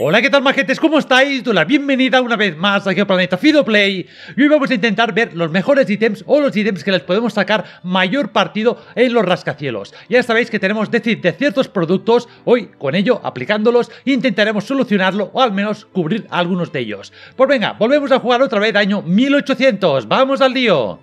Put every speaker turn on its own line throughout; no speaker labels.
Hola, ¿qué tal, majetes? ¿Cómo estáis? Doy la bienvenida una vez más aquí Geoplaneta Planeta Fidoplay. Y hoy vamos a intentar ver los mejores ítems o los ítems que les podemos sacar mayor partido en los rascacielos. Ya sabéis que tenemos déficit de ciertos productos, hoy con ello, aplicándolos, e intentaremos solucionarlo o al menos cubrir algunos de ellos. Pues venga, volvemos a jugar otra vez año 1800. ¡Vamos al lío!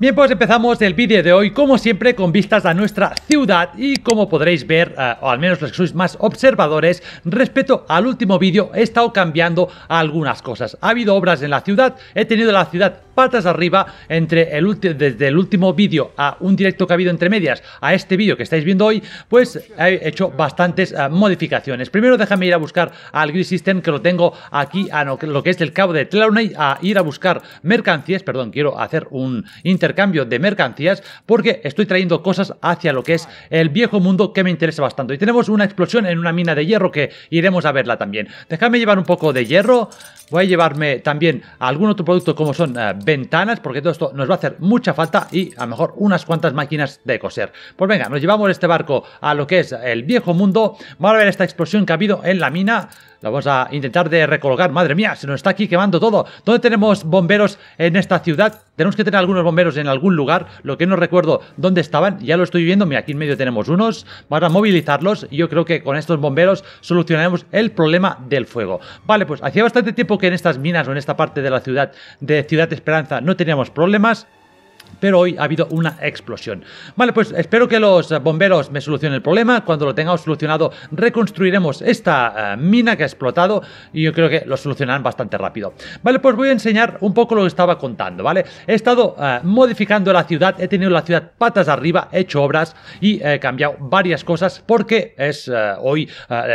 Bien, pues empezamos el vídeo de hoy, como siempre, con vistas a nuestra ciudad y como podréis ver, eh, o al menos los que sois más observadores, respecto al último vídeo he estado cambiando algunas cosas. Ha habido obras en la ciudad, he tenido la ciudad patas arriba entre el desde el último vídeo a un directo que ha habido entre medias a este vídeo que estáis viendo hoy, pues he hecho bastantes eh, modificaciones. Primero déjame ir a buscar al gris System que lo tengo aquí a ah, lo que es el cabo de Tlaunay a ir a buscar mercancías, perdón, quiero hacer un intercambio de mercancías porque estoy trayendo cosas hacia lo que es el viejo mundo que me interesa bastante. Y tenemos una explosión en una mina de hierro que iremos a verla también. Déjame llevar un poco de hierro, voy a llevarme también algún otro producto como son eh, ventanas, porque todo esto nos va a hacer mucha falta y a lo mejor unas cuantas máquinas de coser. Pues venga, nos llevamos este barco a lo que es el viejo mundo. Vamos a ver esta explosión que ha habido en la mina vamos a intentar de recolgar. Madre mía, se nos está aquí quemando todo. ¿Dónde tenemos bomberos en esta ciudad? Tenemos que tener algunos bomberos en algún lugar. Lo que no recuerdo dónde estaban. Ya lo estoy viendo. Mira, aquí en medio tenemos unos. Vamos a movilizarlos. Y yo creo que con estos bomberos solucionaremos el problema del fuego. Vale, pues hacía bastante tiempo que en estas minas o en esta parte de la ciudad de Ciudad Esperanza no teníamos problemas pero hoy ha habido una explosión. Vale, pues espero que los bomberos me solucionen el problema. Cuando lo tengamos solucionado, reconstruiremos esta eh, mina que ha explotado y yo creo que lo solucionarán bastante rápido. Vale, pues voy a enseñar un poco lo que estaba contando, ¿vale? He estado eh, modificando la ciudad, he tenido la ciudad patas arriba, he hecho obras y he cambiado varias cosas porque es eh, hoy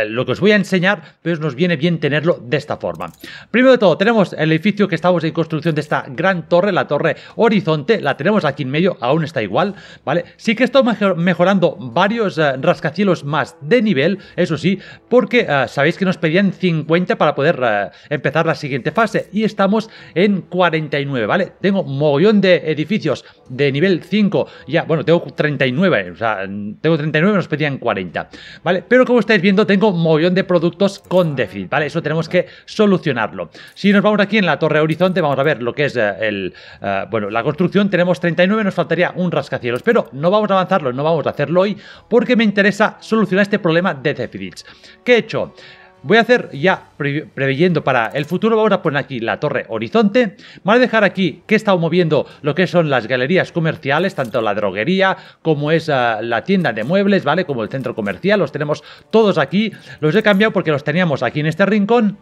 lo que os voy a enseñar, Pero pues nos viene bien tenerlo de esta forma. Primero de todo, tenemos el edificio que estamos en construcción de esta gran torre, la torre horizonte, la tenemos aquí en medio aún está igual, ¿vale? Sí que estamos mejorando varios eh, rascacielos más de nivel, eso sí, porque eh, sabéis que nos pedían 50 para poder eh, empezar la siguiente fase y estamos en 49, ¿vale? Tengo mogollón de edificios de nivel 5, ya, bueno, tengo 39, o sea, tengo 39, nos pedían 40, ¿vale? Pero como estáis viendo, tengo mogollón de productos con déficit, ¿vale? Eso tenemos que solucionarlo. Si nos vamos aquí en la torre horizonte, vamos a ver lo que es el, bueno, la construcción, tenemos 39, nos faltaría un rascacielos, pero no vamos a avanzarlo, no vamos a hacerlo hoy, porque me interesa solucionar este problema de Cephirids. ¿Qué he hecho? Voy a hacer ya, preveyendo para el futuro, vamos a poner aquí la torre horizonte. voy a dejar aquí que he estado moviendo lo que son las galerías comerciales, tanto la droguería como es ah, la tienda de muebles, ¿vale? Como el centro comercial, los tenemos todos aquí. Los he cambiado porque los teníamos aquí en este rincón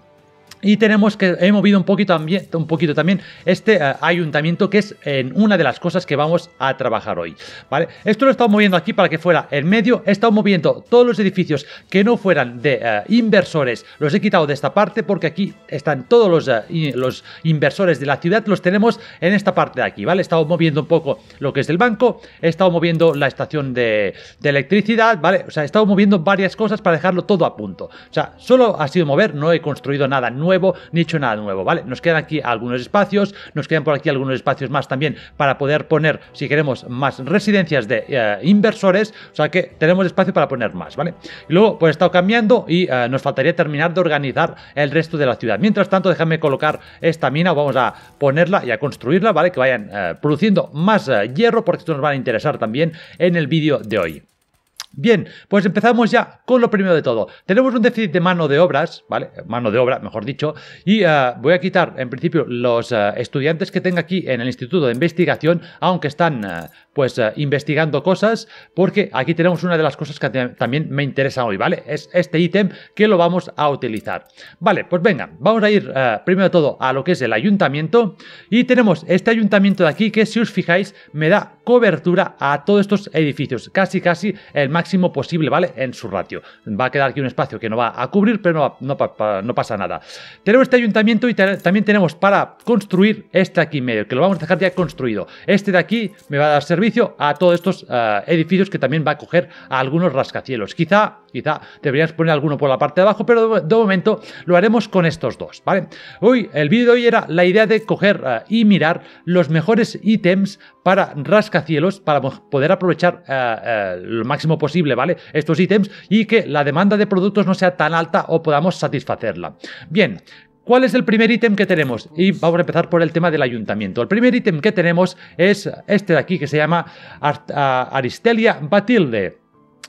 y tenemos que, he movido un poquito, un poquito también este eh, ayuntamiento, que es en una de las cosas que vamos a trabajar hoy. ¿vale? Esto lo he estado moviendo aquí para que fuera en medio. He estado moviendo todos los edificios que no fueran de eh, inversores. Los he quitado de esta parte porque aquí están todos los, eh, los inversores de la ciudad. Los tenemos en esta parte de aquí. ¿vale? He estado moviendo un poco lo que es el banco. He estado moviendo la estación de, electricidad. ¿vale? O sea, he estado moviendo varias cosas para dejarlo todo a punto. O sea, solo ha sido mover. No he construido nada nuevo Nicho nada nuevo, ¿vale? Nos quedan aquí algunos espacios, nos quedan por aquí algunos espacios más también para poder poner, si queremos, más residencias de eh, inversores, o sea que tenemos espacio para poner más, ¿vale? Y luego, pues he estado cambiando y eh, nos faltaría terminar de organizar el resto de la ciudad. Mientras tanto, déjame colocar esta mina, vamos a ponerla y a construirla, ¿vale? Que vayan eh, produciendo más hierro porque esto nos va a interesar también en el vídeo de hoy. Bien, pues empezamos ya con lo primero de todo. Tenemos un déficit de mano de obras, ¿vale? Mano de obra, mejor dicho. Y eh, voy a quitar, en principio, los eh, estudiantes que tenga aquí en el Instituto de Investigación, aunque están eh, pues eh, investigando cosas, porque aquí tenemos una de las cosas que también me interesa hoy, ¿vale? Es este ítem que lo vamos a utilizar. Vale, pues venga, vamos a ir eh, primero de todo a lo que es el ayuntamiento y tenemos este ayuntamiento de aquí que si os fijáis me da cobertura a todos estos edificios, casi casi el máximo posible, ¿vale? En su ratio. Va a quedar aquí un espacio que no va a cubrir, pero no, pasa nada. Tenemos este ayuntamiento y también tenemos para construir este aquí en medio, que lo vamos a dejar ya construido. Este de aquí me va a dar a todos estos eh, edificios que también va a coger a algunos rascacielos. Quizá, quizá deberías poner alguno por la parte de abajo, pero de, momento lo haremos con estos dos, ¿vale? Hoy, el vídeo de hoy era la idea de coger eh, y mirar los mejores ítems para rascacielos, para poder aprovechar eh, lo máximo posible, ¿vale? Estos ítems y que la demanda de productos no sea tan alta o podamos satisfacerla. Bien, ¿Cuál es el primer ítem que tenemos? Y vamos a empezar por el tema del ayuntamiento. El primer ítem que tenemos es este de aquí que se llama Aristelia Batilde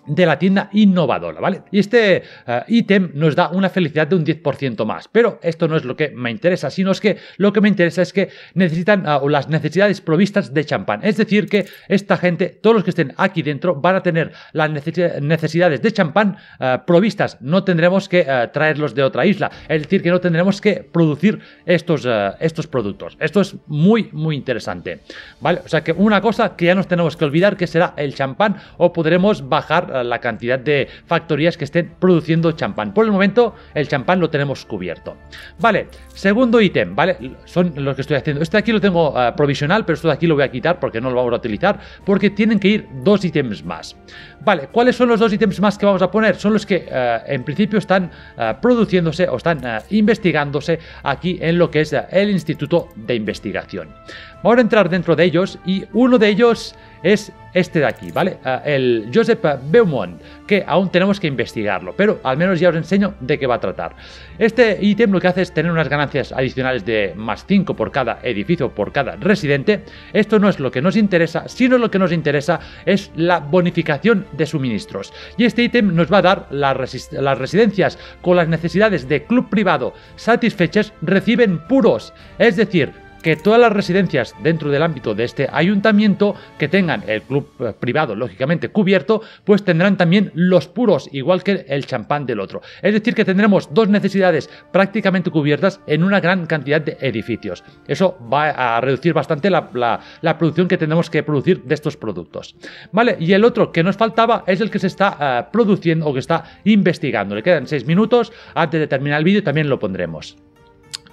de la tienda innovadora, ¿vale? Y este eh, ítem nos da una felicidad de un 10% más, pero esto no es lo que me interesa, sino es que lo que me interesa es que necesitan ah, las necesidades provistas de champán, es decir, que esta gente, todos los que estén aquí dentro, van a tener las necesidades de champán eh, provistas, no tendremos que eh, traerlos de otra isla, es decir, que no tendremos que producir estos, estos productos. Esto es muy, muy interesante, ¿vale? O sea que una cosa que ya nos tenemos que olvidar que será el champán o podremos bajar eh, la cantidad de factorías que estén produciendo champán. Por el momento, el champán lo tenemos cubierto. Vale, segundo ítem, ¿vale? Son los que estoy haciendo. Este de aquí lo tengo eh, provisional, pero esto de aquí lo voy a quitar porque no lo vamos a utilizar, porque tienen que ir dos ítems más. Vale, ¿cuáles son los dos ítems más que vamos a poner? Son los que eh, en principio están produciéndose o están investigándose aquí en lo que es el Instituto de Investigación. Vamos a entrar dentro de ellos y uno de ellos es este de aquí, ¿vale? Ah, el Joseph Beaumont, que aún tenemos que investigarlo, pero al menos ya os enseño de qué va a tratar. Este ítem lo que hace es tener unas ganancias adicionales de más 5 por cada edificio, por cada residente. Esto no es lo que nos interesa, sino lo que nos interesa es la bonificación de suministros. Y este ítem nos va a dar las, las residencias con las necesidades de club privado satisfechas reciben puros, es decir, que todas las residencias dentro del ámbito de este ayuntamiento que tengan el club eh, privado, lógicamente cubierto, pues tendrán también los puros, igual que el champán del otro. Es decir, que tendremos dos necesidades prácticamente cubiertas en una gran cantidad de edificios. Eso va a reducir bastante la, producción que tenemos que producir de estos productos. ¿Vale? Y el otro que nos faltaba es el que se está eh, produciendo o que está investigando. Le quedan seis minutos. Antes de terminar el vídeo también lo pondremos.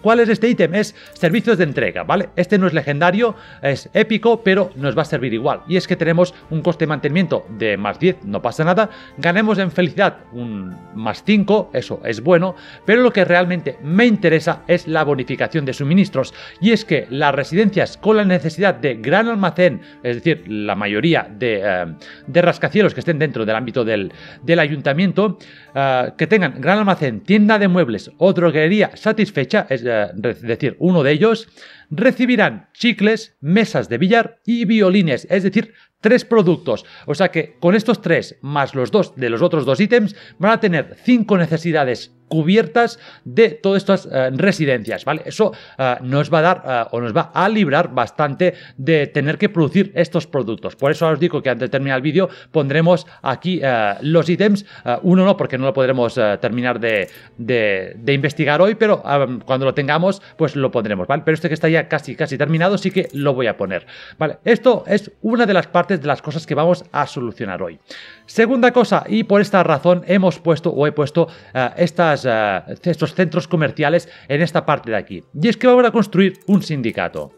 ¿Cuál es este ítem? Es servicios de entrega, ¿vale? Este no es legendario, es épico, pero nos va a servir igual. Y es que tenemos un coste de mantenimiento de más 10, no pasa nada. Ganemos en felicidad un más 5, eso es bueno. Pero lo que realmente me interesa es la bonificación de suministros. Y es que las residencias con la necesidad de gran almacén, es decir, la mayoría de, eh, de rascacielos que estén dentro del ámbito del, ayuntamiento, eh, que tengan gran almacén, tienda de muebles o droguería satisfecha, es eh, decir, uno de ellos, recibirán chicles, mesas de billar y violines, es decir, tres productos. O sea que con estos tres, más los dos de los otros dos ítems, van a tener cinco necesidades cubiertas de todas estas eh, residencias, ¿vale? Eso eh, nos va a dar eh, o nos va a librar bastante de tener que producir estos productos. Por eso os digo que antes de terminar el vídeo pondremos aquí los ítems, uno no porque no lo podremos terminar de, investigar hoy, pero ah, cuando lo tengamos pues lo pondremos, ¿vale? Pero este que está ya casi, casi terminado sí que lo voy a poner, ¿vale? Esto es una de las partes de las cosas que vamos a solucionar hoy. Segunda cosa, y por esta razón hemos puesto o he puesto eh, eh, estos centros comerciales en esta parte de aquí. Y es que vamos a construir un sindicato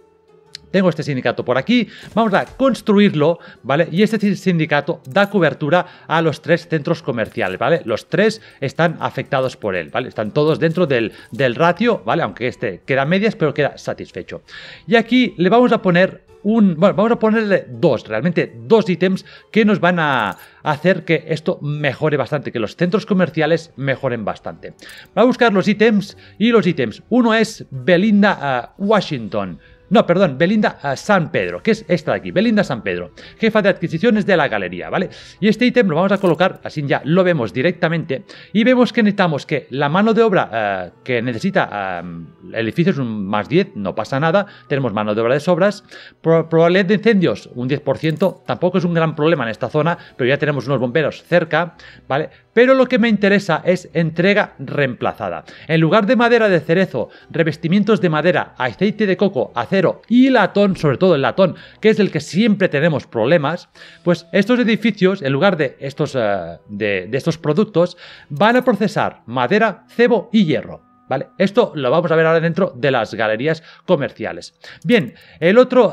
tengo este sindicato por aquí, vamos a construirlo, ¿vale? Y este sindicato da cobertura a los tres centros comerciales, ¿vale? Los tres están afectados por él, ¿vale? Están todos dentro del, del ratio, ¿vale? Aunque este queda medias, pero queda satisfecho. Y aquí le vamos a poner vamos a ponerle dos, realmente dos ítems que nos van a hacer que esto mejore bastante, que los centros comerciales mejoren bastante. Va a buscar los ítems y los ítems. Uno es Belinda eh, Washington. No, perdón, Belinda ah, San Pedro, que es esta de aquí, Belinda San Pedro, jefa de adquisiciones de la galería, ¿vale? Y este ítem lo vamos a colocar, así ya lo vemos directamente, y vemos que necesitamos que la mano de obra ah, que necesita ah, el edificio es un más 10, no pasa nada, tenemos mano de obra de sobras, probabilidad de incendios un 10%, tampoco es un gran problema en esta zona, pero ya tenemos unos bomberos cerca, ¿vale? Pero lo que me interesa es entrega reemplazada. En lugar de madera de cerezo, revestimientos de madera, aceite de coco, acero y latón, sobre todo el latón, que es el que siempre tenemos problemas, pues estos edificios, en lugar de estos, eh, de, estos productos, van a procesar madera, cebo y hierro. ¿Vale? Esto lo vamos a ver ahora dentro de las galerías comerciales. Bien, el otro,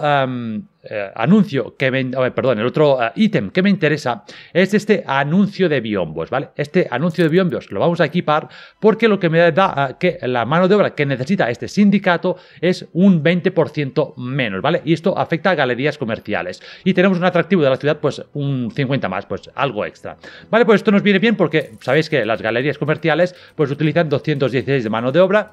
eh, anuncio que me, perdón, el otro eh, ítem que me interesa es este anuncio de biombos, ¿vale? Este anuncio de biombos lo vamos a equipar porque lo que me da eh, que la mano de obra que necesita este sindicato es un 20% menos, ¿vale? Y esto afecta a galerías comerciales. Y tenemos un atractivo de la ciudad, pues un 50 más, pues algo extra. Vale, pues esto nos viene bien porque sabéis que las galerías comerciales pues utilizan 216 de mano de obra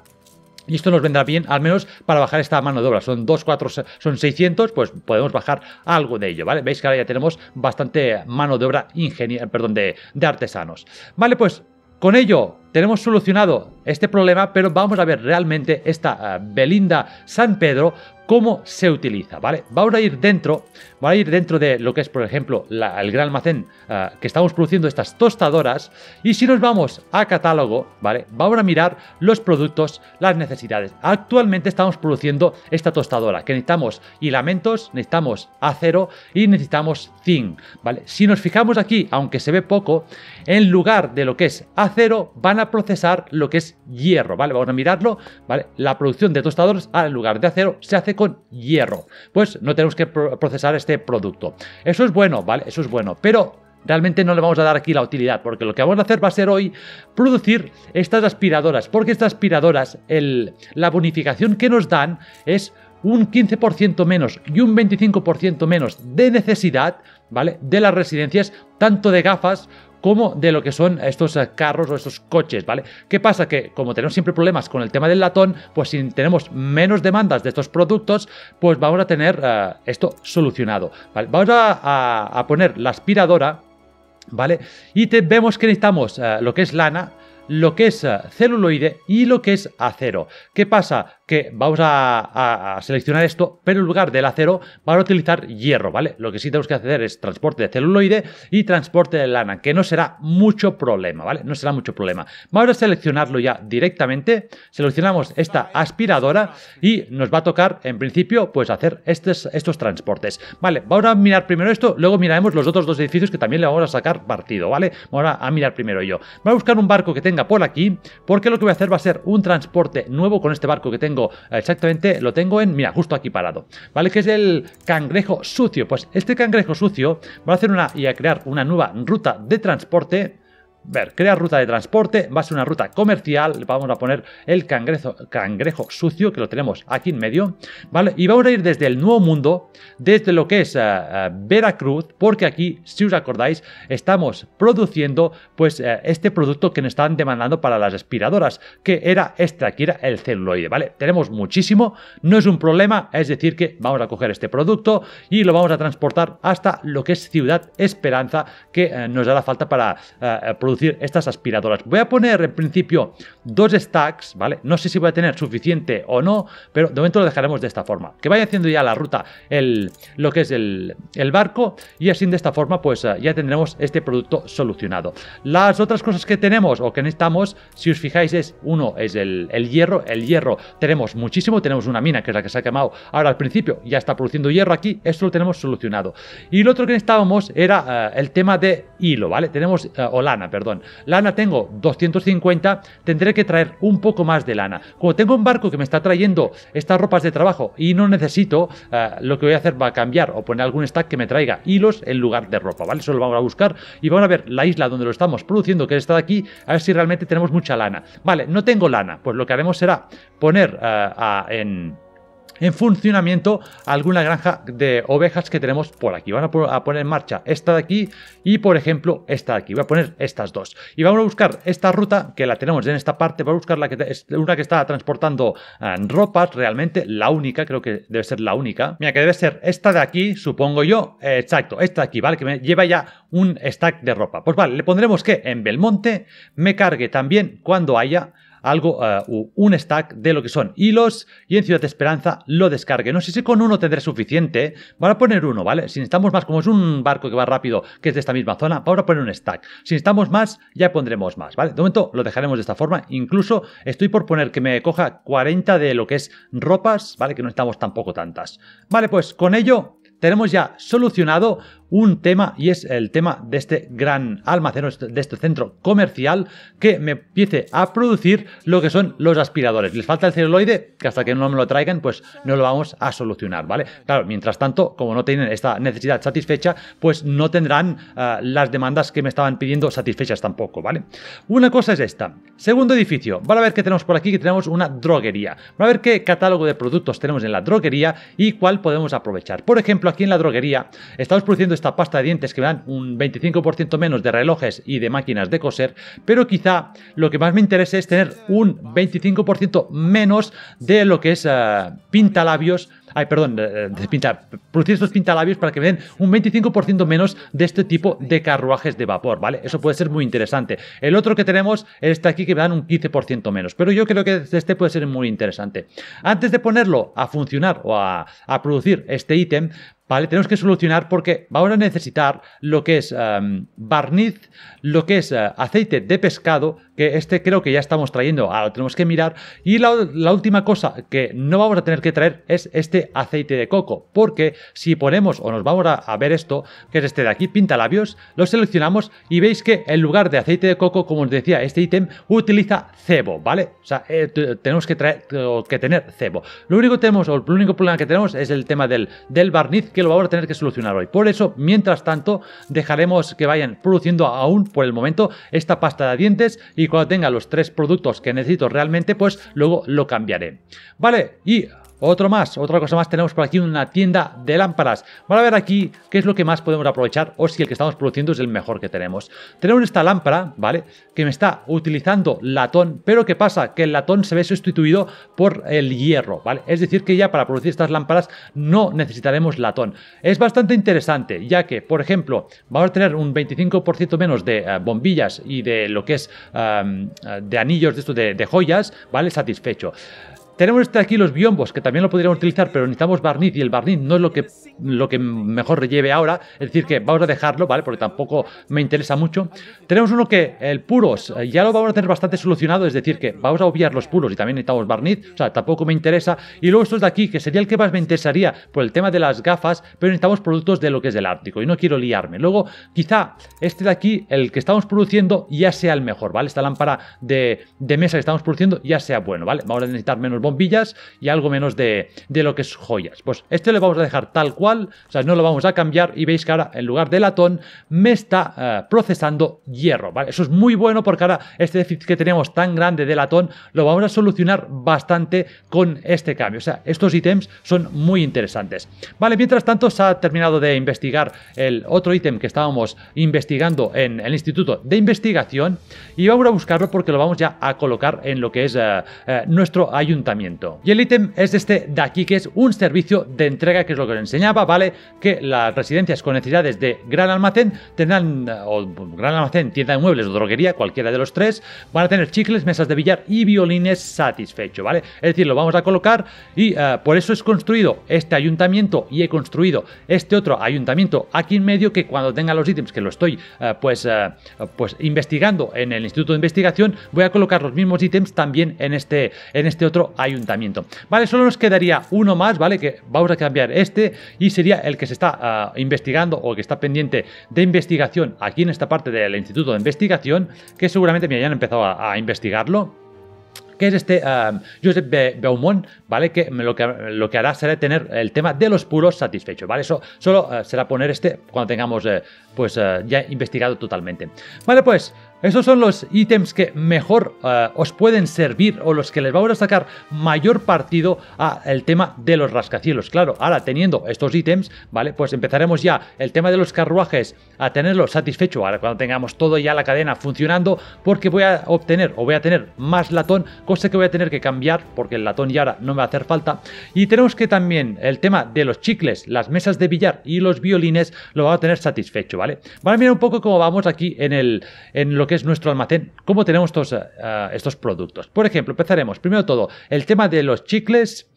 y esto nos vendrá bien, al menos para bajar esta mano de obra. Son 2, 4, son 600, pues podemos bajar algo de ello, ¿vale? Veis que ahora ya tenemos bastante mano de obra ingenier de, de artesanos. Vale, pues con ello tenemos solucionado este problema, pero vamos a ver realmente esta eh, Belinda San Pedro cómo se utiliza, ¿vale? Vamos a ir dentro, va a ir dentro de lo que es, por ejemplo, el gran almacén eh, que estamos produciendo estas tostadoras y si nos vamos a catálogo, ¿vale? Vamos a mirar los productos, las necesidades. Actualmente estamos produciendo esta tostadora que necesitamos hilamentos, necesitamos acero y necesitamos zinc, ¿vale? Si nos fijamos aquí, aunque se ve poco, en lugar de lo que es acero van a procesar lo que es hierro, ¿vale? Vamos a mirarlo, ¿vale? La producción de tostadores ah, en lugar de acero se hace con hierro. Pues no tenemos que procesar este producto. Eso es bueno, ¿vale? Eso es bueno, pero Realmente no le vamos a dar aquí la utilidad, porque lo que vamos a hacer va a ser hoy producir estas aspiradoras, porque estas aspiradoras, el, la bonificación que nos dan es un 15% menos y un 25% menos de necesidad, ¿vale? De las residencias, tanto de gafas como de lo que son estos eh, carros o estos coches, ¿vale? ¿Qué pasa? Que como tenemos siempre problemas con el tema del latón, pues si tenemos menos demandas de estos productos, pues vamos a tener eh, esto solucionado, Vamos a, poner la aspiradora, ¿vale? Y vemos que necesitamos eh, lo que es lana, lo que es eh, celuloide y lo que es acero. ¿Qué pasa? Que vamos a, seleccionar esto, pero en lugar del acero vamos a utilizar hierro, ¿vale? Lo que sí tenemos que hacer es transporte de celuloide y transporte de lana, que no será mucho problema, ¿vale? No será mucho problema. Vamos a seleccionarlo ya directamente, seleccionamos esta aspiradora y nos va a tocar, en principio, pues hacer estos, transportes. Vale, vamos a mirar primero esto, luego miraremos los otros dos edificios que también le vamos a sacar partido, ¿vale? Vamos a, mirar primero yo. Voy a buscar un barco que tenga por aquí, porque lo que voy a hacer va a ser un transporte nuevo con este barco que tengo exactamente, lo tengo en, mira, justo aquí parado, ¿vale? Que es el cangrejo sucio. Pues este cangrejo sucio va a hacer una y a crear una nueva ruta de transporte Ver, crear ruta de transporte, va a ser una ruta comercial, vamos a poner el cangrejo, cangrejo sucio, que lo tenemos aquí en medio, ¿vale? Y vamos a ir desde el Nuevo Mundo, desde lo que es eh, eh, Veracruz, porque aquí, si os acordáis, estamos produciendo pues eh, este producto que nos están demandando para las aspiradoras, que era este aquí, era el celuloide, ¿vale? Tenemos muchísimo, no es un problema, es decir que vamos a coger este producto y lo vamos a transportar hasta lo que es Ciudad Esperanza, que nos hará falta para producir estas aspiradoras. Voy a poner en principio dos stacks, ¿vale? No sé si voy a tener suficiente o no, pero de momento lo dejaremos de esta forma. Que vaya haciendo ya la ruta el, lo que es el, el barco y así de esta forma pues eh, ya tendremos este producto solucionado. Las otras cosas que tenemos o que necesitamos, si os fijáis, es uno es el, hierro. El hierro tenemos muchísimo, tenemos una mina que es la que se ha quemado ahora al principio, ya está produciendo hierro aquí, esto lo tenemos solucionado. Y lo otro que necesitábamos era eh, el tema de hilo, ¿vale? Tenemos eh, holana, pero perdón. Lana tengo 250, tendré que traer un poco más de lana. Como tengo un barco que me está trayendo estas ropas de trabajo y no necesito, eh, lo que voy a hacer va a cambiar o poner algún stack que me traiga hilos en lugar de ropa, ¿vale? Eso lo vamos a buscar y vamos a ver la isla donde lo estamos produciendo, que es esta de aquí, a ver si realmente tenemos mucha lana. Vale, no tengo lana, pues lo que haremos será poner eh, en en funcionamiento alguna granja de ovejas que tenemos por aquí. Van a poner en marcha esta de aquí y, por ejemplo, esta de aquí. Voy a poner estas dos. Y vamos a buscar esta ruta que la tenemos en esta parte. Voy a buscar la que es una que está transportando en eh, ropas realmente. La única, creo que debe ser la única. Mira, que debe ser esta de aquí, supongo yo. Eh, exacto, esta de aquí, ¿vale? Que me lleva ya un stack de ropa. Pues vale, le pondremos que en Belmonte me cargue también cuando haya algo, eh, un stack de lo que son hilos y en Ciudad de Esperanza lo descargue. No sé si con uno tendré suficiente. Voy a poner uno, ¿vale? Si necesitamos más, como es un barco que va rápido, que es de esta misma zona, vamos a poner un stack. Si necesitamos más, ya pondremos más, ¿vale? De momento lo dejaremos de esta forma. Incluso estoy por poner que me coja 40 de lo que es ropas, ¿vale? Que no necesitamos tampoco tantas. Vale, pues con ello tenemos ya solucionado un tema y es el tema de este gran almacén, este, de este centro comercial que me empiece a producir lo que son los aspiradores. Les falta el celuloide, que hasta que no me lo traigan, pues no lo vamos a solucionar, ¿vale? Claro, mientras tanto, como no tienen esta necesidad satisfecha, pues no tendrán eh, las demandas que me estaban pidiendo satisfechas tampoco, ¿vale? Una cosa es esta. Segundo edificio, van a ver que tenemos por aquí, que tenemos una droguería. Van a ver qué catálogo de productos tenemos en la droguería y cuál podemos aprovechar. Por ejemplo, aquí en la droguería estamos produciendo esta pasta de dientes que me dan un 25% menos de relojes y de máquinas de coser, pero quizá lo que más me interesa es tener un 25% menos de lo que es eh, pintalabios Ay, perdón, eh, eh, pintar producir estos pintalabios para que me den un 25% menos de este tipo de carruajes de vapor, ¿vale? Eso puede ser muy interesante. El otro que tenemos es este aquí que me dan un 15% menos, pero yo creo que este puede ser muy interesante. Antes de ponerlo a funcionar o a producir este ítem, tenemos que solucionar porque vamos a necesitar lo que es em, barniz, lo que es eh, aceite de pescado, que este creo que ya estamos trayendo, ahora lo tenemos que mirar. Y la, última cosa que no vamos a tener que traer es este aceite de coco, porque si ponemos o nos vamos a, ver esto, que es este de aquí, pinta labios, lo seleccionamos y veis que en lugar de aceite de coco, como os decía, este ítem utiliza cebo, ¿vale? O sea, eh, tenemos que, traer, que tener cebo. Lo único que tenemos, o el único problema que tenemos es el tema del, del barniz, que lo vamos a tener que solucionar hoy. Por eso, mientras tanto, dejaremos que vayan produciendo aún por el momento esta pasta de dientes y cuando tenga los tres productos que necesito realmente, pues luego lo cambiaré. Vale, y otro más, otra cosa más, tenemos por aquí una tienda de lámparas. Vamos a ver aquí qué es lo que más podemos aprovechar o si el que estamos produciendo es el mejor que tenemos. Tenemos esta lámpara, ¿vale? Que me está utilizando latón, pero ¿qué pasa? Que el latón se ve sustituido por el hierro, ¿vale? Es decir, que ya para producir estas lámparas no necesitaremos latón. Es bastante interesante, ya que, por ejemplo, vamos a tener un 25% menos de eh, bombillas y de lo que es de anillos de esto de joyas, ¿vale? Satisfecho. Tenemos este de aquí los biombos, que también lo podríamos utilizar, pero necesitamos barniz y el barniz no es lo que, lo que mejor relleve ahora. Es decir, que vamos a dejarlo, ¿vale? Porque tampoco me interesa mucho. Tenemos uno que, el puros, eh, ya lo vamos a tener bastante solucionado. Es decir, que vamos a obviar los puros y también necesitamos barniz. O sea, tampoco me interesa. Y luego estos de aquí, que sería el que más me interesaría por el tema de las gafas, pero necesitamos productos de lo que es el Ártico y no quiero liarme. Luego, quizá este de aquí, el que estamos produciendo, ya sea el mejor, ¿vale? Esta lámpara de, de mesa que estamos produciendo ya sea bueno, ¿vale? Vamos a necesitar menos bombas y algo menos de, lo que es joyas. Pues este lo vamos a dejar tal cual, o sea, no lo vamos a cambiar y veis que ahora en lugar de latón me está eh, procesando hierro, ¿vale? Eso es muy bueno porque ahora este déficit que tenemos tan grande de latón lo vamos a solucionar bastante con este cambio. O sea, estos ítems son muy interesantes. Vale, mientras tanto se ha terminado de investigar el otro ítem que estábamos investigando en el Instituto de Investigación y vamos a buscarlo porque lo vamos ya a colocar en lo que es eh, eh, nuestro ayuntamiento y el ítem es este de aquí, que es un servicio de entrega, que es lo que os enseñaba, ¿vale? Que las residencias con necesidades de gran almacén tendrán, o gran almacén, tienda de muebles o droguería, cualquiera de los tres, van a tener chicles, mesas de billar y violines satisfecho, ¿vale? Es decir, lo vamos a colocar y eh, por eso es construido este ayuntamiento y he construido este otro ayuntamiento aquí en medio que cuando tenga los ítems que lo estoy eh, pues, eh, pues investigando en el Instituto de Investigación voy a colocar los mismos ítems también en este, en este otro ayuntamiento. Vale, solo nos quedaría uno más, ¿vale? Que vamos a cambiar este y sería el que se está ah, investigando o que está pendiente de investigación aquí en esta parte del Instituto de Investigación, que seguramente me hayan empezado a, investigarlo que es este ah, Joseph Beaumont, ¿vale? Que lo, que lo que hará será tener el tema de los puros satisfechos, ¿vale? Eso solo ah, será poner este cuando tengamos eh, pues ya investigado totalmente. Vale, pues esos son los ítems que mejor eh, os pueden servir o los que les vamos a sacar mayor partido al tema de los rascacielos. Claro, ahora teniendo estos ítems, ¿vale? Pues empezaremos ya el tema de los carruajes a tenerlo satisfecho ahora cuando tengamos todo ya la cadena funcionando porque voy a obtener o voy a tener más latón, cosa que voy a tener que cambiar porque el latón ya ahora no me va a hacer falta. Y tenemos que también el tema de los chicles, las mesas de billar y los violines lo vamos a tener satisfecho, ¿vale? Van a mirar un poco cómo vamos aquí en, el, en lo que es nuestro almacén, cómo tenemos estos, eh, eh, estos productos. Por ejemplo, empezaremos. Primero todo, el tema de los chicles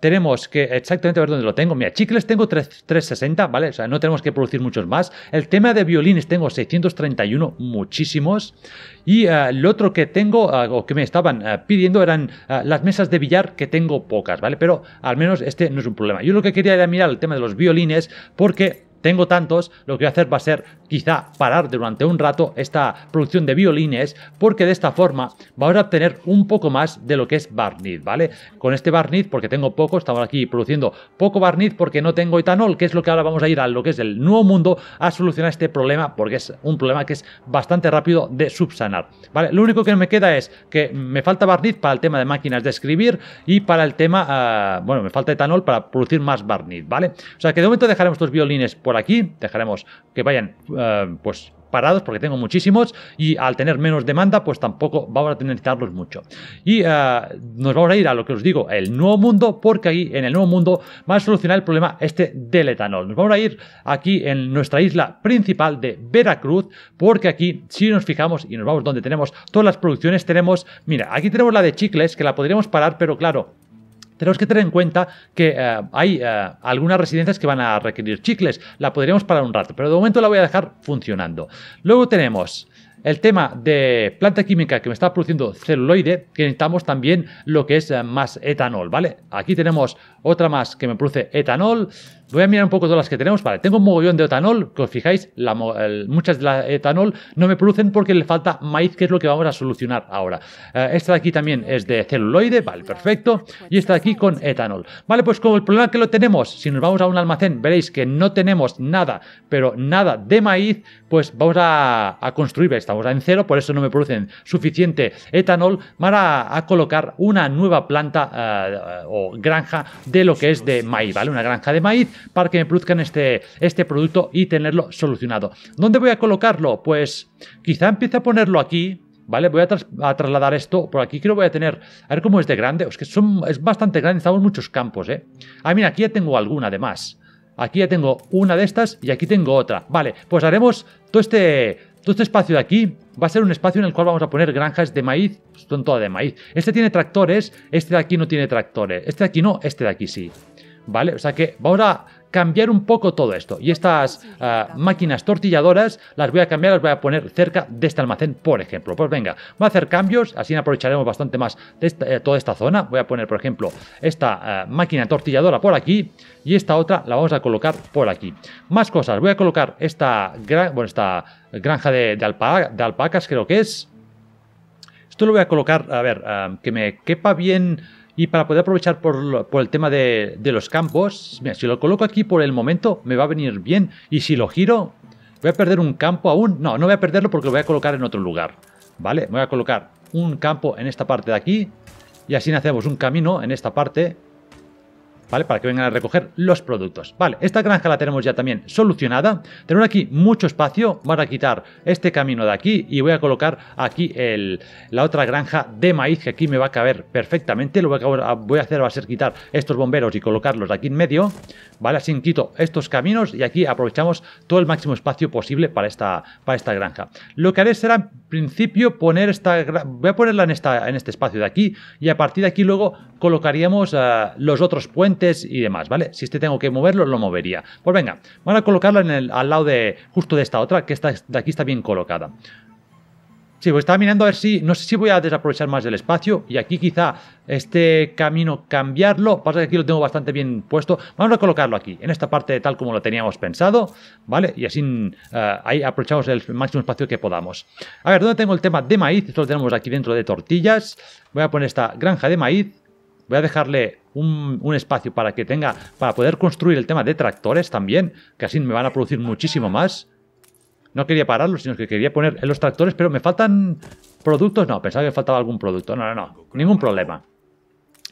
tenemos que exactamente ver dónde lo tengo. Mira, chicles tengo 3, 360, ¿vale? O sea, no tenemos que producir muchos más. El tema de violines tengo 631, muchísimos. Y el eh, lo otro que tengo, o que me estaban pidiendo, eran las mesas de billar, que tengo pocas, ¿vale? Pero al menos este no es un problema. Yo lo que quería era mirar el tema de los violines, porque tengo tantos, lo que voy a hacer va a ser quizá parar durante un rato esta producción de violines, porque de esta forma vamos a obtener un poco más de lo que es barniz, ¿vale? Con este barniz, porque tengo poco, estamos aquí produciendo poco barniz porque no tengo etanol, que es lo que ahora vamos a ir a lo que es el nuevo mundo a solucionar este problema, porque es un problema que es bastante rápido de subsanar, ¿vale? Lo único que me queda es que me falta barniz para el tema de máquinas de escribir y para el tema, ah, bueno, me falta etanol para producir más barniz, ¿vale? O sea que de momento dejaremos estos violines por por aquí. Dejaremos que vayan eh, pues parados porque tengo muchísimos y al tener menos demanda pues tampoco vamos a tener necesitarlos mucho y eh, nos vamos a ir a lo que os digo el nuevo mundo porque ahí en el nuevo mundo va a solucionar el problema este del etanol nos vamos a ir aquí en nuestra isla principal de Veracruz porque aquí si nos fijamos y nos vamos donde tenemos todas las producciones tenemos mira aquí tenemos la de chicles que la podríamos parar pero claro tenemos que tener en cuenta que eh, hay eh, algunas residencias que van a requerir chicles. La podríamos parar un rato, pero de momento la voy a dejar funcionando. Luego tenemos el tema de planta química que me está produciendo celuloide, que necesitamos también lo que es eh, más etanol, ¿vale? Aquí tenemos otra más que me produce etanol. Voy a mirar un poco todas las que tenemos. Vale, tengo un mogollón de etanol, que os fijáis, muchas de la etanol no me producen porque le falta maíz, que es lo que vamos a solucionar ahora. Eh, esta de aquí también es de celuloide, vale, perfecto. Y esta de aquí con etanol. Vale, pues como el problema que lo tenemos, si nos vamos a un almacén, veréis que no tenemos nada, pero nada de maíz, pues vamos a, construir, esta estamos en cero, por eso no me producen suficiente etanol para a colocar una nueva planta eh, o granja de lo que es de maíz, ¿vale? Una granja de maíz para que me produzcan este, este producto y tenerlo solucionado. ¿Dónde voy a colocarlo? Pues quizá empiece a ponerlo aquí, ¿vale? Voy a, trasladar esto por aquí, creo que voy a tener, a ver cómo es de grande, es que son, es bastante grande, estamos en muchos campos, ¿eh? Ah, mira, aquí ya tengo alguna además. Aquí ya tengo una de estas y aquí tengo otra. Vale, pues haremos todo este todo este espacio de aquí va a ser un espacio en el cual vamos a poner granjas de maíz, pues son todas de maíz. Este tiene tractores, este de aquí no tiene tractores, este de aquí no, este de aquí sí. ¿Vale? O sea que vamos a cambiar un poco todo esto. Y estas ah, máquinas tortilladoras las voy a cambiar, las voy a poner cerca de este almacén, por ejemplo. Pues venga, voy a hacer cambios, así aprovecharemos bastante más de eh, toda esta zona. Voy a poner, por ejemplo, esta ah, máquina tortilladora por aquí y esta otra la vamos a colocar por aquí. Más cosas, voy a colocar esta, gran, esta granja de, alpacas, creo que es. Esto lo voy a colocar, a ver, ah, que me quepa bien y para poder aprovechar por, el tema de, los campos, si lo coloco aquí por el momento me va a venir bien. Y si lo giro, ¿voy a perder un campo aún? No, no voy a perderlo porque lo voy a colocar en otro lugar. ¿Vale? Voy a colocar un campo en esta parte de aquí. Y así hacemos un camino en esta parte ¿vale? Para que vengan a recoger los productos. Vale, esta granja la tenemos ya también solucionada. Tenemos aquí mucho espacio. para a quitar este camino de aquí y voy a colocar aquí el, la otra granja de maíz que aquí me va a caber perfectamente. Lo que voy a hacer va a ser quitar estos bomberos y colocarlos aquí en medio. ¿vale? Así quito estos caminos y aquí aprovechamos todo el máximo espacio posible para esta, para esta granja. Lo que haré será en principio poner esta, voy a ponerla en, esta, en este espacio de aquí y a partir de aquí luego colocaríamos eh, los otros puentes y demás, ¿vale? Si este tengo que moverlo, lo movería. Pues venga, van a colocarla en el, al lado de, justo de esta otra, que esta de aquí está bien colocada. Sí, pues estaba mirando a ver si, no sé si voy a desaprovechar más el espacio y aquí quizá este camino cambiarlo, pasa que aquí lo tengo bastante bien puesto, vamos a colocarlo aquí, en esta parte tal como lo teníamos pensado, ¿vale? Y así eh, ahí aprovechamos el máximo espacio que podamos. A ver, ¿dónde tengo el tema de maíz? Esto lo tenemos aquí dentro de tortillas, voy a poner esta granja de maíz, voy a dejarle un, un, espacio para que tenga, para poder construir el tema de tractores también, que así me van a producir muchísimo más. No quería pararlos, sino que quería poner en los tractores, pero me faltan productos. No, pensaba que faltaba algún producto. No, no, no. Ningún problema.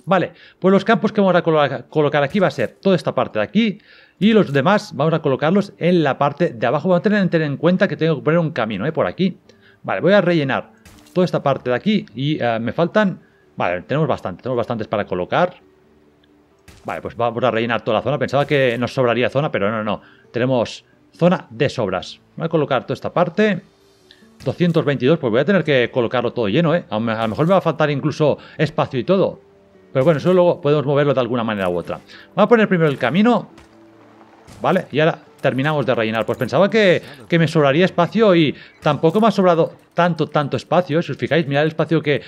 Vale, pues los campos que vamos a colocar aquí va a ser toda esta parte de aquí y los demás vamos a colocarlos en la parte de abajo. Vamos a tener, tener en cuenta que tengo que poner un camino ¿eh? por aquí. Vale, voy a rellenar toda esta parte de aquí y eh, me faltan... Vale, tenemos bastante, tenemos bastantes para colocar. Vale, pues vamos a rellenar toda la zona. Pensaba que nos sobraría zona, pero no, no. Tenemos zona de sobras. Voy a colocar toda esta parte. 222, pues voy a tener que colocarlo todo lleno, ¿eh? A, lo mejor me va a faltar incluso espacio y todo. Pero bueno, eso luego podemos moverlo de alguna manera u otra. Voy a poner primero el camino. Vale, y ahora terminamos de rellenar. Pues pensaba que, me sobraría espacio y tampoco me ha sobrado tanto, tanto espacio. Si os fijáis, mirad el espacio que,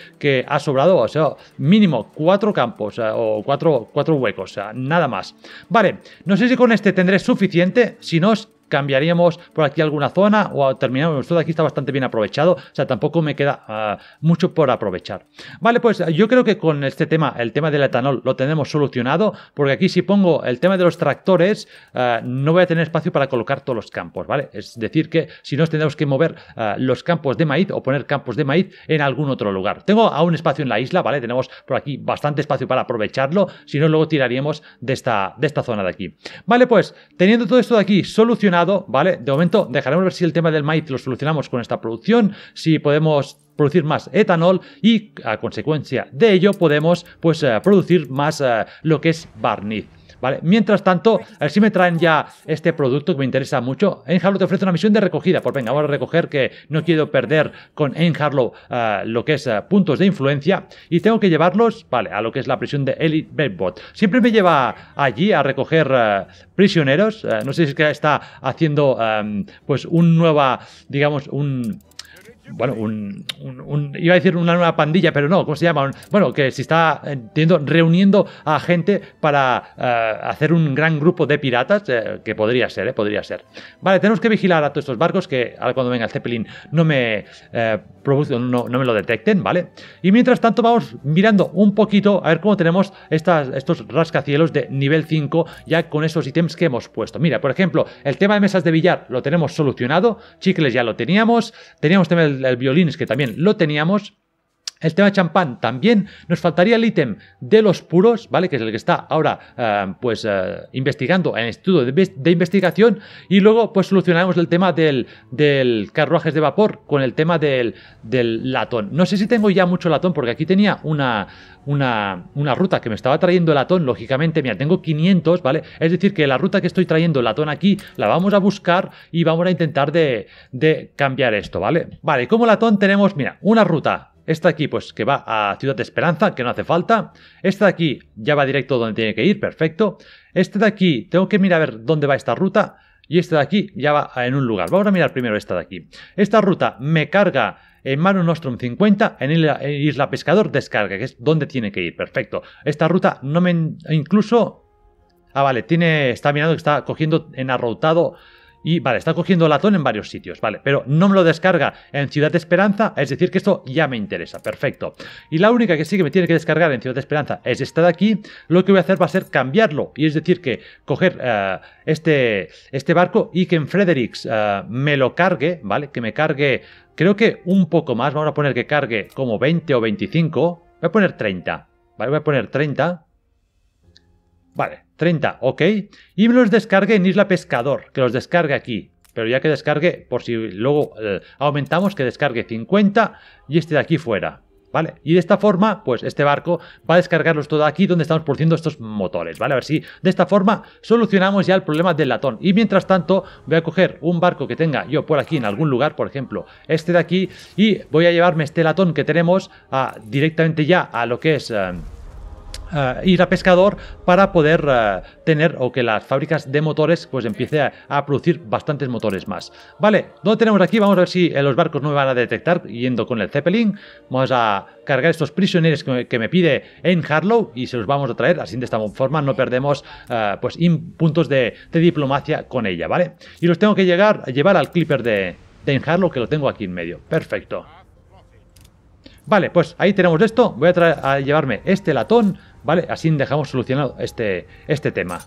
ha sobrado. O sea, mínimo cuatro campos eh, o cuatro, cuatro huecos. O sea, nada más. Vale, no sé si con este tendré suficiente. Si no, cambiaríamos por aquí alguna zona o terminamos. Todo aquí está bastante bien aprovechado, o sea, tampoco me queda ah, mucho por aprovechar. Vale, pues eh, yo creo que con este tema, el tema del etanol, lo tenemos solucionado, porque aquí si pongo el tema de los tractores, ah, no voy a tener espacio para colocar todos los campos, ¿vale? Es decir, que si no, tenemos que mover ah, los campos de maíz o poner campos de maíz en algún otro lugar. Tengo aún espacio en la isla, ¿vale? Tenemos por aquí bastante espacio para aprovecharlo, si no, luego tiraríamos de esta, de esta zona de aquí. Vale, pues teniendo todo esto de aquí solucionado, ¿vale? De momento dejaremos ver si el tema del maíz lo solucionamos con esta producción, si podemos producir más etanol y a consecuencia de ello podemos pues eh, producir más eh, lo que es barniz. ¿vale? Mientras tanto, si me traen ya este producto que me interesa mucho. Enharlow te ofrece una misión de recogida. Pues venga, ahora a recoger que no quiero perder con Enharlow Harlow eh, lo que es eh, puntos de influencia y tengo que llevarlos, vale, a lo que es la prisión de Elite Bedbot. Siempre me lleva allí a recoger eh, prisioneros. no sé si es que está haciendo em, pues un nueva, digamos, un bueno, un, iba a decir una nueva pandilla, pero no, ¿cómo se llama? bueno, que se está, eh, entiendo, reuniendo a gente para eh, hacer un gran grupo de piratas, eh, que podría ser, eh, podría ser. Vale, tenemos que vigilar a todos estos barcos que ahora cuando venga el Zeppelin no me, eh, no, me lo detecten, ¿vale? Y mientras tanto vamos mirando un poquito a ver cómo tenemos estos rascacielos de nivel 5 ya con esos ítems que hemos puesto. Mira, por ejemplo, el tema de mesas de billar lo tenemos solucionado, chicles ya lo teníamos, teníamos tema el el violín, es que también lo teníamos, el tema champán también nos faltaría el ítem de los puros, ¿vale? Que es el que está ahora eh, pues eh, investigando en el estudio de, investigación y luego pues solucionaremos el tema del, del carruajes de vapor con el tema del, latón. No sé si tengo ya mucho latón porque aquí tenía una, una, ruta que me estaba trayendo el latón, lógicamente, mira, tengo 500, ¿vale? Es decir, que la ruta que estoy trayendo el latón aquí la vamos a buscar y vamos a intentar de, de cambiar esto, ¿vale? Vale, como latón tenemos, mira, una ruta esta de aquí, pues que va a Ciudad de Esperanza, que no hace falta. Esta de aquí ya va directo donde tiene que ir, perfecto. Este de aquí, tengo que mirar a ver dónde va esta ruta. Y esta de aquí ya va en un lugar. Vamos a mirar primero esta de aquí. Esta ruta me carga en Mano Nostrum 50, en Isla, Pescador descarga, que es donde tiene que ir, perfecto. Esta ruta no me... incluso... Ah, vale, tiene, está mirando que está cogiendo en y vale, está cogiendo latón en varios sitios, vale, pero no me lo descarga en Ciudad de Esperanza, es decir, que esto ya me interesa, perfecto. Y la única que sí que me tiene que descargar en Ciudad de Esperanza es esta de aquí, lo que voy a hacer va a ser cambiarlo, y es decir, que coger eh, este, este barco y que en Fredericks eh, me lo cargue, ¿vale? Que me cargue, creo que un poco más, vamos a poner que cargue como 20 o 25, voy a poner 30, ¿vale? Voy a poner 30, vale, 30, ok. Y me los descargue en Isla Pescador, que los descargue aquí. Pero ya que descargue, por si luego eh, aumentamos, que descargue 50 y este de aquí fuera. ¿Vale? Y de esta forma, pues este barco va a descargarlos todo aquí donde estamos produciendo estos motores, ¿vale? A ver si de esta forma solucionamos ya el problema del latón. Y mientras tanto, voy a coger un barco que tenga yo por aquí en algún lugar, por ejemplo, este de aquí, y voy a llevarme este latón que tenemos a, ah, directamente ya a lo que es... Eh, Ah, ir a pescador para poder ah, tener o que las fábricas de motores pues empiece a, producir bastantes motores más. Vale, ¿dónde tenemos aquí? Vamos a ver si eh, los barcos no me van a detectar yendo con el Zeppelin. Vamos a cargar estos prisioneros que me, pide en Harlow y se los vamos a traer. Así de esta forma no perdemos ah, pues puntos de, diplomacia con ella, ¿vale? Y los tengo que llegar, llevar al Clipper de, de en Harlow que lo tengo aquí en medio. Perfecto. Vale, pues ahí tenemos esto. Voy a, llevarme este latón, ¿vale? Así dejamos solucionado este, este tema.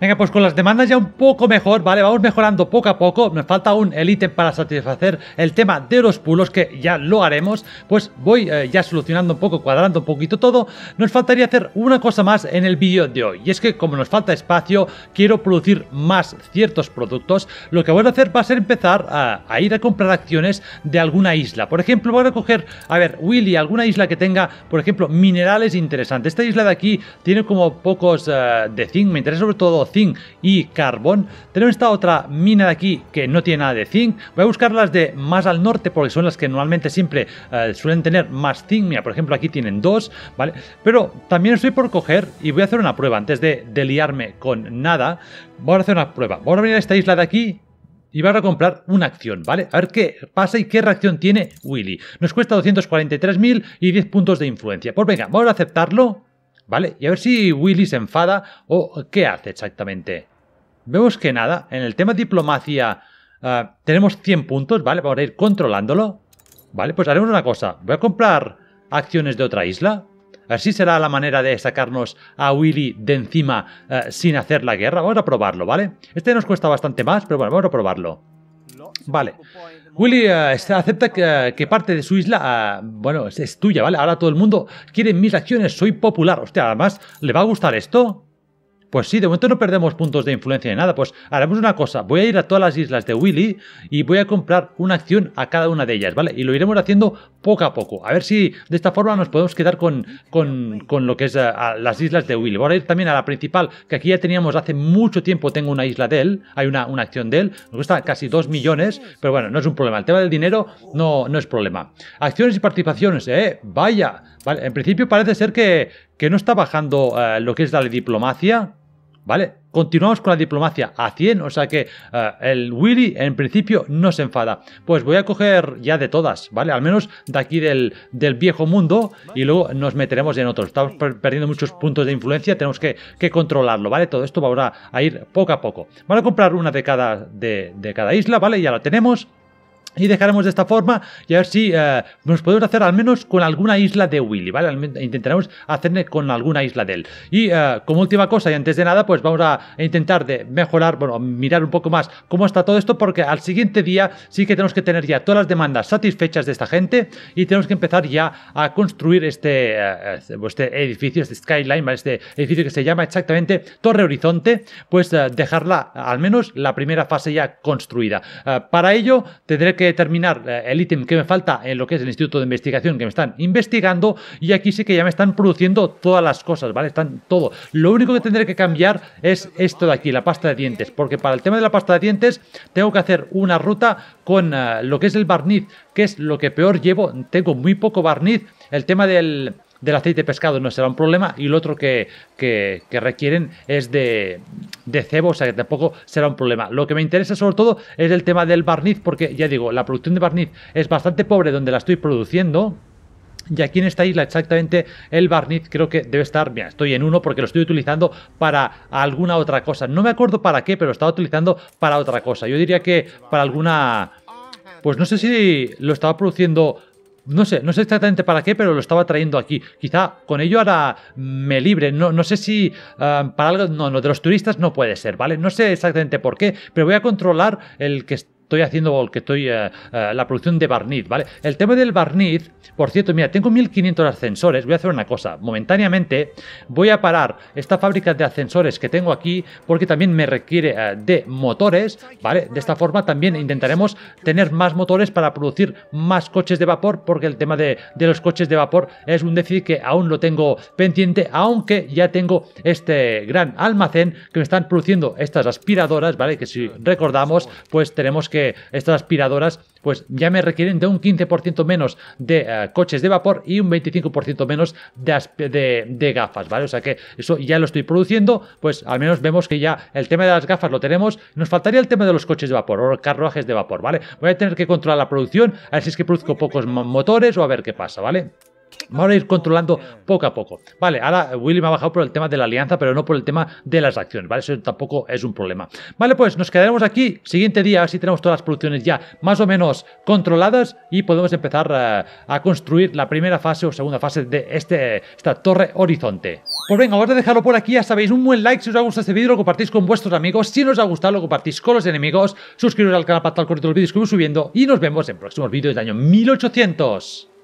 Venga, pues con las demandas ya un poco mejor, ¿vale? Vamos mejorando poco a poco. Me falta un el para satisfacer el tema de los pulos, que ya lo haremos. Pues voy eh, ya solucionando un poco, cuadrando un poquito todo. Nos faltaría hacer una cosa más en el vídeo de hoy. Y es que como nos falta espacio, quiero producir más ciertos productos. Lo que voy a hacer va a ser empezar a, ir a comprar acciones de alguna isla. Por ejemplo, voy a coger, a ver, Willy, alguna isla que tenga, por ejemplo, minerales interesantes. Esta isla de aquí tiene como pocos eh, de zinc. Me interesa sobre todo zinc y carbón. Tenemos esta otra mina de aquí que no tiene nada de zinc. Voy a buscar las de más al norte porque son las que normalmente siempre eh, suelen tener más zinc. Mira, por ejemplo, aquí tienen dos, ¿vale? Pero también estoy por coger y voy a hacer una prueba antes de, de liarme con nada. Voy a hacer una prueba. Vamos a venir a esta isla de aquí y vamos a comprar una acción, ¿vale? A ver qué pasa y qué reacción tiene Willy. Nos cuesta 243.000 y 10 puntos de influencia. Pues venga, vamos a aceptarlo ¿vale? Y a ver si Willy se enfada o qué hace exactamente. Vemos que nada, en el tema diplomacia ah, tenemos 100 puntos, ¿vale? Vamos a ir controlándolo. Vale, pues haremos una cosa. Voy a comprar acciones de otra isla. Así será la manera de sacarnos a Willy de encima ah, sin hacer la guerra. Vamos a probarlo, ¿vale? Este nos cuesta bastante más, pero bueno, vamos a probarlo. Vale. Willy eh, este, acepta eh, que, parte de su isla, eh, bueno, es, es, tuya, ¿vale? Ahora todo el mundo quiere mis acciones, soy popular. Hostia, además, ¿le va a gustar esto? Pues sí, de momento no perdemos puntos de influencia ni nada. Pues haremos una cosa. Voy a ir a todas las islas de Willy y voy a comprar una acción a cada una de ellas, ¿vale? Y lo iremos haciendo poco a poco. A ver si de esta forma nos podemos quedar con, lo que es las islas de Willy. Voy a ir también a la principal, que aquí ya teníamos hace mucho tiempo. Tengo una isla de él. Hay una, una acción de él. Nos cuesta casi 2 millones. Pero bueno, no es un problema. El tema del dinero no, no es problema. Acciones y participaciones, ¿eh? Vaya. en principio parece ser que, que no está bajando eh, lo que es la diplomacia, ¿Vale? Continuamos con la diplomacia a 100, o sea que eh, el Willy en principio no se enfada. Pues voy a coger ya de todas, ¿vale? Al menos de aquí del, viejo mundo y luego nos meteremos en otros. Estamos perdiendo muchos puntos de influencia, tenemos que, controlarlo, ¿vale? Todo esto va a ir poco a poco. Van a comprar una de cada, de, de cada isla, ¿vale? Ya la tenemos. Y dejaremos de esta forma y a ver si eh, nos podemos hacer al menos con alguna isla de Willy, ¿vale? Intentaremos hacerle con alguna isla de él. Y eh, como última cosa y antes de nada, pues vamos a intentar de mejorar, bueno, mirar un poco más cómo está todo esto porque al siguiente día sí que tenemos que tener ya todas las demandas satisfechas de esta gente y tenemos que empezar ya a construir este, eh, este, pues este edificio, este skyline, Este edificio que se llama exactamente Torre Horizonte, pues dejarla al menos la primera fase ya construida. para ello tendré que que determinar el ítem que me falta en lo que es el instituto de investigación que me están investigando y aquí sí que ya me están produciendo todas las cosas, ¿vale? Están todo. Lo único que tendré que cambiar es esto de aquí, la pasta de dientes, porque para el tema de la pasta de dientes tengo que hacer una ruta con eh, lo que es el barniz, que es lo que peor llevo, tengo muy poco barniz, el tema del del aceite de pescado no será un problema y el otro que, que, requieren es de, de, cebo, o sea que tampoco será un problema. Lo que me interesa sobre todo es el tema del barniz porque ya digo, la producción de barniz es bastante pobre donde la estoy produciendo. Y aquí en esta isla exactamente el barniz creo que debe estar, mira, estoy en uno porque lo estoy utilizando para alguna otra cosa. No me acuerdo para qué, pero lo estaba utilizando para otra cosa. Yo diría que para alguna... Pues no sé si lo estaba produciendo no sé, no sé exactamente para qué, pero lo estaba trayendo aquí. Quizá con ello ahora me libre. No, no sé si eh, para algo. No, no, de los turistas no puede ser, ¿vale? No sé exactamente por qué, pero voy a controlar el que estoy haciendo que estoy, eh, eh, la producción de barniz, ¿vale? El tema del barniz, por cierto, mira, tengo 1500 ascensores, voy a hacer una cosa, momentáneamente voy a parar esta fábrica de ascensores que tengo aquí porque también me requiere eh, de motores, ¿vale? De esta forma también intentaremos tener más motores para producir más coches de vapor porque el tema de, de los coches de vapor es un déficit que aún lo tengo pendiente, aunque ya tengo este gran almacén que me están produciendo estas aspiradoras, ¿vale? Que si recordamos, pues tenemos que estas aspiradoras pues ya me requieren de un 15% menos de eh, coches de vapor y un 25% menos de, de, gafas, ¿vale? O sea que eso ya lo estoy produciendo, pues al menos vemos que ya el tema de las gafas lo tenemos, nos faltaría el tema de los coches de vapor o carruajes de vapor, ¿vale? Voy a tener que controlar la producción, a ver si es que produzco pocos motores o a ver qué pasa, ¿vale? Vamos a ir controlando poco a poco. Vale, ahora Willy me ha bajado por el tema de la alianza, pero no por el tema de las acciones, ¿vale? Eso tampoco es un problema. Vale, pues nos quedaremos aquí. Siguiente día, a si tenemos todas las producciones ya más o menos controladas y podemos empezar eh, a, construir la primera fase o segunda fase de este, esta torre horizonte. Pues venga, vamos a dejarlo por aquí. Ya sabéis, un buen like si os ha gustado este vídeo, lo compartís con vuestros amigos. Si os ha gustado, lo compartís con los enemigos. Suscribiros al canal para estar al de los vídeos que voy subiendo y nos vemos en próximos vídeos de año 1800.